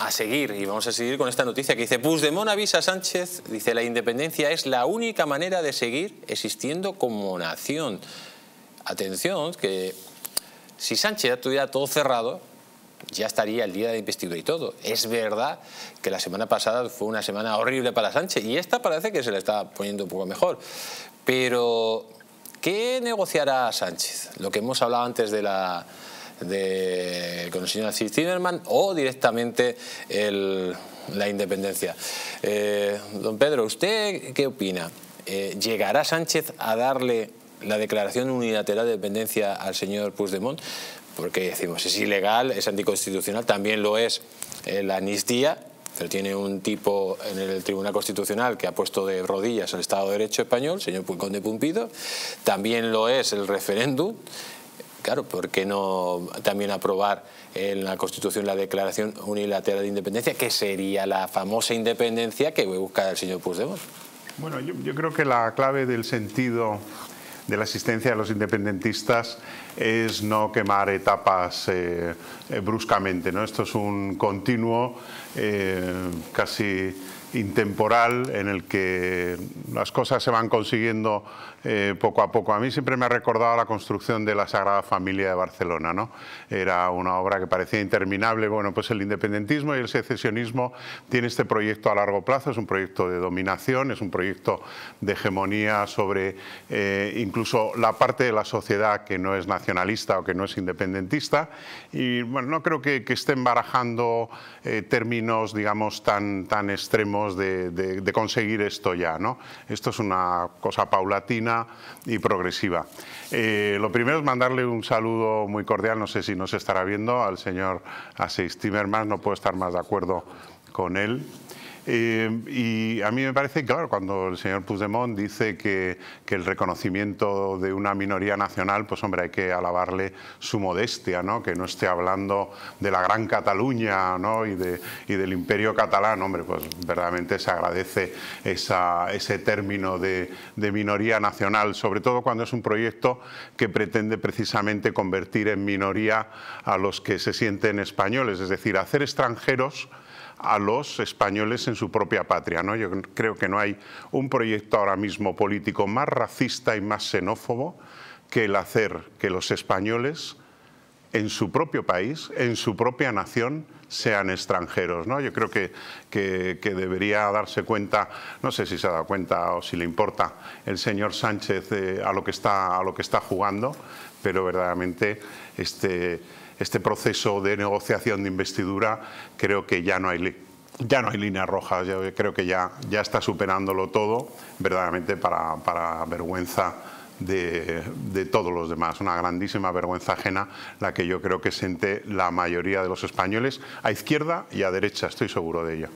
A seguir, y vamos a seguir con esta noticia que dice Puigdemont avisa Sánchez, dice la independencia es la única manera de seguir existiendo como nación. Atención, que si Sánchez tuviera todo cerrado, ya estaría el día de investidura y todo. Es verdad que la semana pasada fue una semana horrible para Sánchez y esta parece que se le está poniendo un poco mejor. Pero, ¿qué negociará Sánchez? Lo que hemos hablado antes de la de, con el señor Zimmerman o directamente el, la independencia. Eh, don Pedro, ¿usted qué opina? Eh, ¿Llegará Sánchez a darle la declaración unilateral de dependencia al señor Puigdemont? Porque decimos, es ilegal, es anticonstitucional, también lo es la amnistía, pero tiene un tipo en el Tribunal Constitucional que ha puesto de rodillas al Estado de Derecho español, señor Conde Pumpido, también lo es el referéndum, claro, ¿por qué no también aprobar en la Constitución la Declaración Unilateral de Independencia, que sería la famosa independencia que busca el señor Puigdemont? Bueno, yo, creo que la clave del sentido de la asistencia de los independentistas es no quemar etapas eh, eh, bruscamente. ¿no? Esto es un continuo, eh, casi intemporal en el que las cosas se van consiguiendo eh, poco a poco. A mí siempre me ha recordado la construcción de la Sagrada Familia de Barcelona. ¿no? Era una obra que parecía interminable. Bueno, pues el independentismo y el secesionismo tiene este proyecto a largo plazo, es un proyecto de dominación, es un proyecto de hegemonía sobre eh, incluso la parte de la sociedad que no es nacionalista o que no es independentista. Y bueno, no creo que, que estén barajando eh, términos, digamos, tan, tan extremos de, conseguir esto ya. ¿no? Esto es una cosa paulatina y progresiva. Eh, lo primero es mandarle un saludo muy cordial, no sé si nos estará viendo, al señor Aseis Timmermans, no puedo estar más de acuerdo con él. Eh, y a mí me parece, claro, cuando el señor Puigdemont dice que, que, el reconocimiento de una minoría nacional, pues hombre, hay que alabarle su modestia, ¿no? que no esté hablando de la gran Cataluña ¿no? y, de, del imperio catalán, hombre, pues verdaderamente se agradece esa, ese término de, de minoría nacional, sobre todo cuando es un proyecto que pretende precisamente convertir en minoría a los que se sienten españoles, es decir, hacer extranjeros a los españoles en en su propia patria. ¿no? Yo creo que no hay un proyecto ahora mismo político más racista y más xenófobo que el hacer que los españoles en su propio país, en su propia nación, sean extranjeros. ¿no? Yo creo que, que, debería darse cuenta, no sé si se ha dado cuenta o si le importa el señor Sánchez eh, a, lo que está, a lo que está jugando, pero verdaderamente este, este proceso de negociación de investidura creo que ya no hay ley ya no hay líneas rojas, yo creo que ya, ya está superándolo todo, verdaderamente para, vergüenza de, de, todos los demás. Una grandísima vergüenza ajena la que yo creo que siente la mayoría de los españoles, a izquierda y a derecha, estoy seguro de ello.